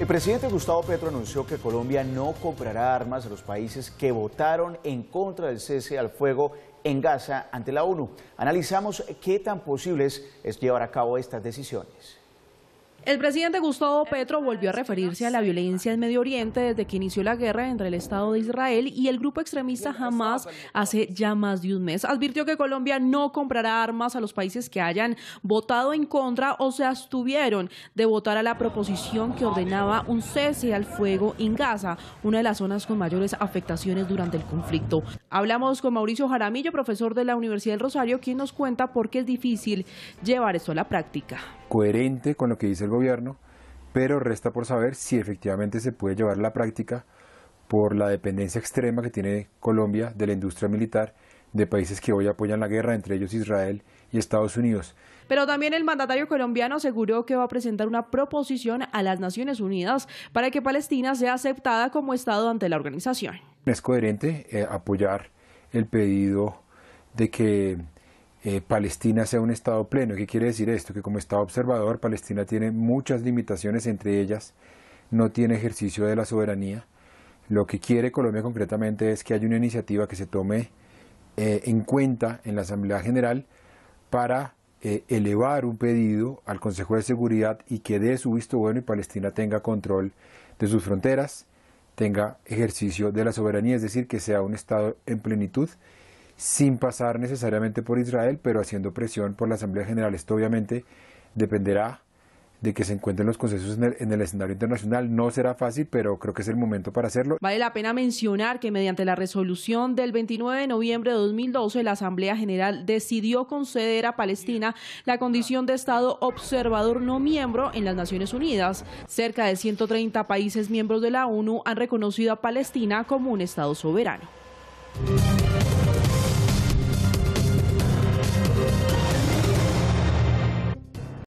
El presidente Gustavo Petro anunció que Colombia no comprará armas a los países que votaron en contra del cese al fuego en Gaza ante la ONU. Analizamos qué tan posibles es llevar a cabo estas decisiones. El presidente Gustavo Petro volvió a referirse a la violencia en Medio Oriente desde que inició la guerra entre el Estado de Israel y el grupo extremista Hamas hace ya más de un mes. Advirtió que Colombia no comprará armas a los países que hayan votado en contra o se abstuvieron de votar a la proposición que ordenaba un cese al fuego en Gaza, una de las zonas con mayores afectaciones durante el conflicto. Hablamos con Mauricio Jaramillo, profesor de la Universidad del Rosario, quien nos cuenta por qué es difícil llevar esto a la práctica coherente con lo que dice el gobierno, pero resta por saber si efectivamente se puede llevar a la práctica por la dependencia extrema que tiene Colombia de la industria militar de países que hoy apoyan la guerra, entre ellos Israel y Estados Unidos. Pero también el mandatario colombiano aseguró que va a presentar una proposición a las Naciones Unidas para que Palestina sea aceptada como Estado ante la organización. Es coherente eh, apoyar el pedido de que eh, Palestina sea un Estado pleno. ¿Qué quiere decir esto? Que como Estado observador, Palestina tiene muchas limitaciones, entre ellas no tiene ejercicio de la soberanía. Lo que quiere Colombia concretamente es que haya una iniciativa que se tome eh, en cuenta en la Asamblea General para eh, elevar un pedido al Consejo de Seguridad y que dé su visto bueno y Palestina tenga control de sus fronteras, tenga ejercicio de la soberanía, es decir, que sea un Estado en plenitud sin pasar necesariamente por Israel, pero haciendo presión por la Asamblea General. Esto obviamente dependerá de que se encuentren los consensos en el, escenario internacional. No será fácil, pero creo que es el momento para hacerlo. Vale la pena mencionar que mediante la resolución del 29 de noviembre de 2012, la Asamblea General decidió conceder a Palestina la condición de Estado observador no miembro en las Naciones Unidas. Cerca de 130 países miembros de la ONU han reconocido a Palestina como un Estado soberano.